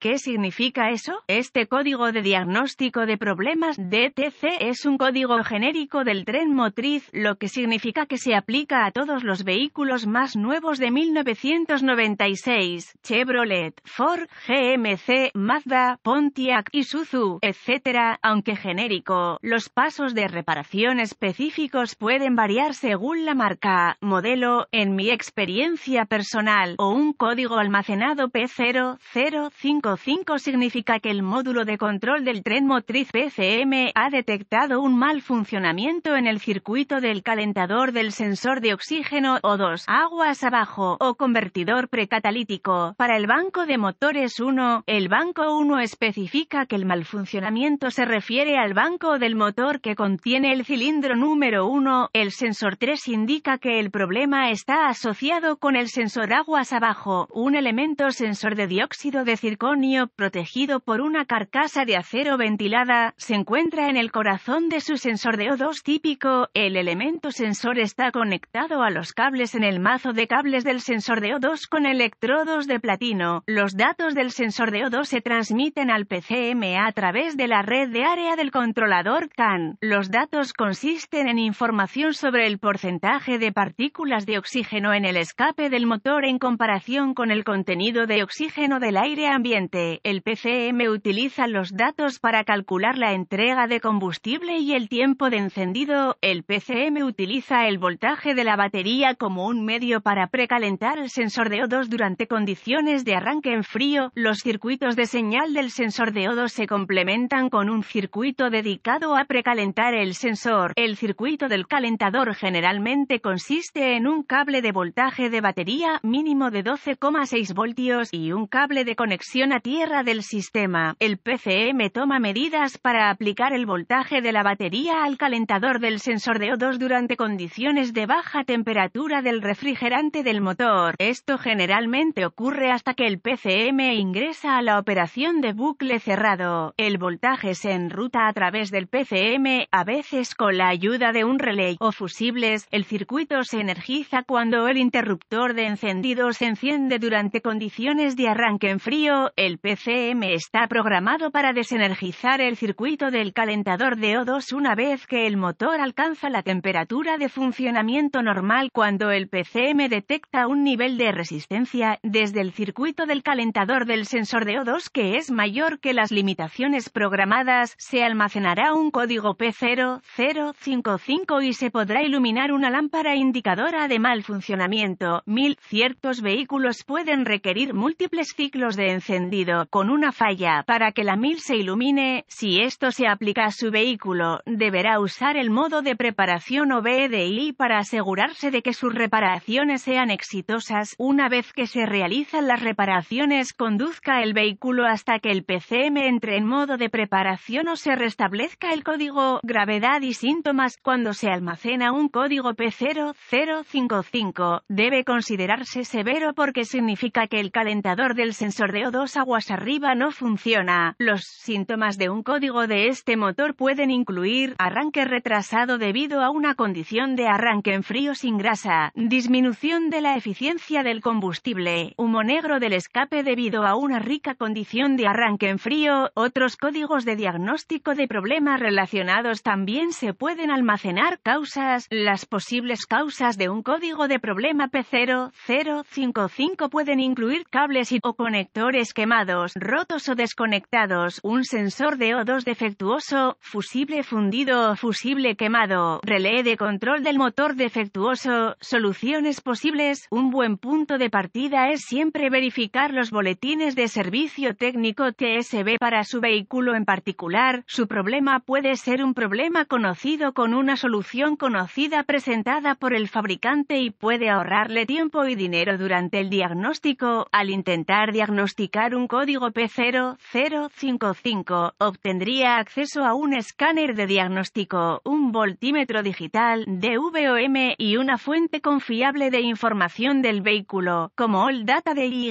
¿Qué significa eso? Este código de diagnóstico de problemas DTC es un código genérico del tren motriz, lo que significa que se aplica a todos los vehículos más nuevos de 1996, Chevrolet, Ford, GMC, Mazda, Pontiac, y Isuzu, etc. Aunque genérico, los pasos de reparación específicos pueden variar según la marca, modelo, en mi experiencia personal, o un código almacenado p 005 5 significa que el módulo de control del tren motriz PCM ha detectado un mal funcionamiento en el circuito del calentador del sensor de oxígeno O2, aguas abajo, o convertidor precatalítico. Para el banco de motores 1, el banco 1 especifica que el mal funcionamiento se refiere al banco del motor que contiene el cilindro número 1, el sensor 3 indica que el problema está asociado con el sensor aguas abajo, un elemento sensor de dióxido de circón protegido por una carcasa de acero ventilada, se encuentra en el corazón de su sensor de O2 típico. El elemento sensor está conectado a los cables en el mazo de cables del sensor de O2 con electrodos de platino. Los datos del sensor de O2 se transmiten al PCM a través de la red de área del controlador CAN. Los datos consisten en información sobre el porcentaje de partículas de oxígeno en el escape del motor en comparación con el contenido de oxígeno del aire ambiente el PCM utiliza los datos para calcular la entrega de combustible y el tiempo de encendido. El PCM utiliza el voltaje de la batería como un medio para precalentar el sensor de O2 durante condiciones de arranque en frío. Los circuitos de señal del sensor de O2 se complementan con un circuito dedicado a precalentar el sensor. El circuito del calentador generalmente consiste en un cable de voltaje de batería mínimo de 12,6 voltios y un cable de conexión a tierra del sistema, el PCM toma medidas para aplicar el voltaje de la batería al calentador del sensor de O2 durante condiciones de baja temperatura del refrigerante del motor. Esto generalmente ocurre hasta que el PCM ingresa a la operación de bucle cerrado. El voltaje se enruta a través del PCM, a veces con la ayuda de un relay o fusibles. El circuito se energiza cuando el interruptor de encendido se enciende durante condiciones de arranque en frío. El el PCM está programado para desenergizar el circuito del calentador de O2 una vez que el motor alcanza la temperatura de funcionamiento normal cuando el PCM detecta un nivel de resistencia desde el circuito del calentador del sensor de O2 que es mayor que las limitaciones programadas, se almacenará un código P0055 y se podrá iluminar una lámpara indicadora de mal funcionamiento. Mil ciertos vehículos pueden requerir múltiples ciclos de encendido con una falla para que la mil se ilumine, si esto se aplica a su vehículo, deberá usar el modo de preparación o BDI para asegurarse de que sus reparaciones sean exitosas. Una vez que se realizan las reparaciones, conduzca el vehículo hasta que el PCM entre en modo de preparación o se restablezca el código gravedad y síntomas. Cuando se almacena un código P0055, debe considerarse severo porque significa que el calentador del sensor de O2 aguas arriba no funciona. Los síntomas de un código de este motor pueden incluir arranque retrasado debido a una condición de arranque en frío sin grasa, disminución de la eficiencia del combustible, humo negro del escape debido a una rica condición de arranque en frío. Otros códigos de diagnóstico de problemas relacionados también se pueden almacenar causas. Las posibles causas de un código de problema P0055 pueden incluir cables o conectores que rotos o desconectados, un sensor de O2 defectuoso, fusible fundido, fusible quemado, relé de control del motor defectuoso, soluciones posibles. Un buen punto de partida es siempre verificar los boletines de servicio técnico TSB para su vehículo en particular. Su problema puede ser un problema conocido con una solución conocida presentada por el fabricante y puede ahorrarle tiempo y dinero durante el diagnóstico. Al intentar diagnosticar un un código P0055, obtendría acceso a un escáner de diagnóstico, un voltímetro digital, DVOM y una fuente confiable de información del vehículo, como All Data de Y.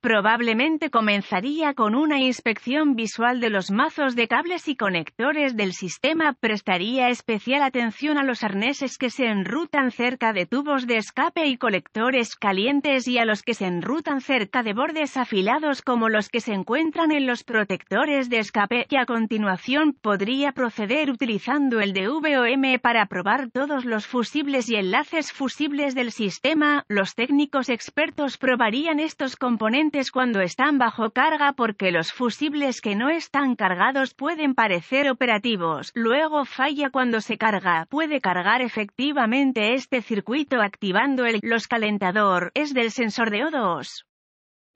Probablemente comenzaría con una inspección visual de los mazos de cables y conectores del sistema, prestaría especial atención a los arneses que se enrutan cerca de tubos de escape y colectores calientes y a los que se enrutan cerca de bordes afilados con como los que se encuentran en los protectores de escape y a continuación podría proceder utilizando el DVOM para probar todos los fusibles y enlaces fusibles del sistema. Los técnicos expertos probarían estos componentes cuando están bajo carga porque los fusibles que no están cargados pueden parecer operativos. Luego falla cuando se carga. Puede cargar efectivamente este circuito activando el los calentador es del sensor de O2.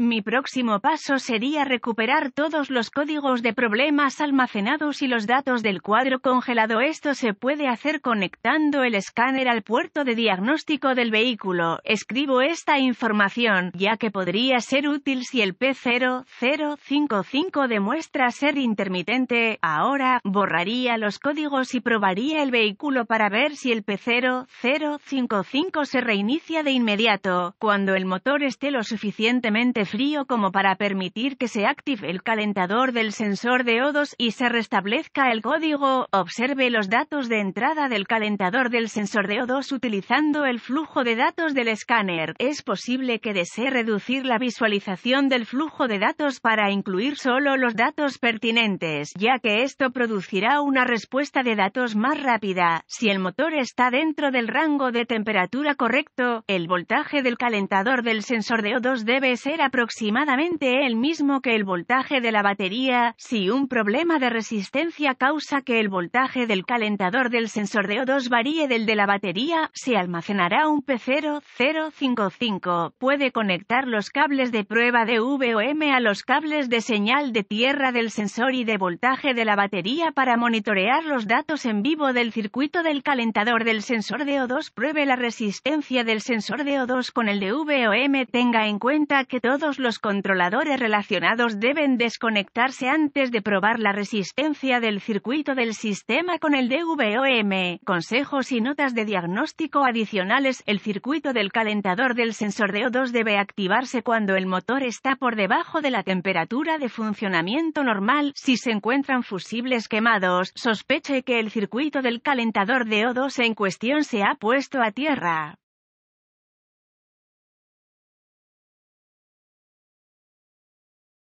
Mi próximo paso sería recuperar todos los códigos de problemas almacenados y los datos del cuadro congelado. Esto se puede hacer conectando el escáner al puerto de diagnóstico del vehículo. Escribo esta información, ya que podría ser útil si el P0055 demuestra ser intermitente. Ahora, borraría los códigos y probaría el vehículo para ver si el P0055 se reinicia de inmediato, cuando el motor esté lo suficientemente frío como para permitir que se active el calentador del sensor de O2 y se restablezca el código. Observe los datos de entrada del calentador del sensor de O2 utilizando el flujo de datos del escáner. Es posible que desee reducir la visualización del flujo de datos para incluir solo los datos pertinentes, ya que esto producirá una respuesta de datos más rápida. Si el motor está dentro del rango de temperatura correcto, el voltaje del calentador del sensor de O2 debe ser a aproximadamente el mismo que el voltaje de la batería, si un problema de resistencia causa que el voltaje del calentador del sensor de O2 varíe del de la batería, se almacenará un P0055. Puede conectar los cables de prueba de VOM a los cables de señal de tierra del sensor y de voltaje de la batería para monitorear los datos en vivo del circuito del calentador del sensor de O2. Pruebe la resistencia del sensor de O2 con el de VOM. Tenga en cuenta que todo los controladores relacionados deben desconectarse antes de probar la resistencia del circuito del sistema con el DVOM. Consejos y notas de diagnóstico adicionales. El circuito del calentador del sensor de o 2 debe activarse cuando el motor está por debajo de la temperatura de funcionamiento normal. Si se encuentran fusibles quemados, sospeche que el circuito del calentador de o 2 en cuestión se ha puesto a tierra.